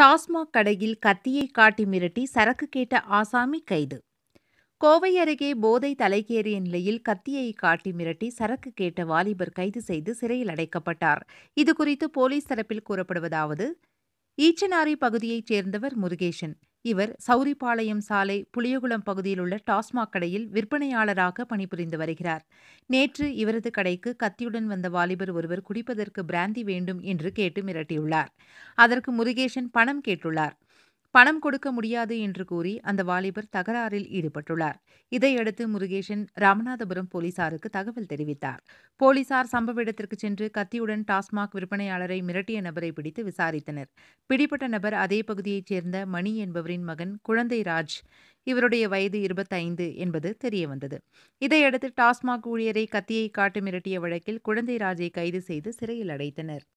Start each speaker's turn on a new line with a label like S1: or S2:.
S1: டாஸ்மாக் கடையில் கத்தியை காட்டி மிரட்டி சரக்கு கேட்ட ஆசாமி கைது கோவை அருகே போதை தலைகேறிய நிலையில் கத்தியை காட்டி மிரட்டி சரக்கு கேட்ட வாலிபர் கைது செய்து சிறையில் அடைக்கப்பட்டார் இதுகுறித்து போலீஸ் தரப்பில் கூறப்படுவதாவது ஈச்சனாரி பகுதியைச் சேர்ந்தவர் முருகேசன் இவர் சௌரிபாளையம் சாலை புளியகுளம் பகுதியில் உள்ள டாஸ்மாக் கடையில் விற்பனையாளராக பணிபுரிந்து வருகிறார் நேற்று இவரது கடைக்கு கத்தியுடன் வந்த வாலிபர் ஒருவர் குடிப்பதற்கு பிராந்தி வேண்டும் என்று கேட்டு மிரட்டியுள்ளார் அதற்கு முருகேசன் பணம் கேட்டுள்ளார் பணம் கொடுக்க முடியாது என்று கூறி அந்த வாலிபர் தகராறில் ஈடுபட்டுள்ளார் இதையடுத்து முருகேஷன் ராமநாதபுரம் போலீசாருக்கு தகவல் தெரிவித்தார் போலீசார் சம்பவ இடத்திற்கு சென்று கத்தியுடன் டாஸ்மாக் விற்பனையாளரை மிரட்டிய நபரை பிடித்து விசாரித்தனர் பிடிபட்ட நபர் அதே பகுதியைச் சேர்ந்த மணி என்பவரின் மகன் குழந்தை ராஜ் இவருடைய வயது இருபத்தைந்து என்பது தெரியவந்தது இதையடுத்து டாஸ்மாக் ஊழியரை கத்தியை காட்டு மிரட்டிய வழக்கில் குழந்தை ராஜை கைது செய்து சிறையில் அடைத்தனர்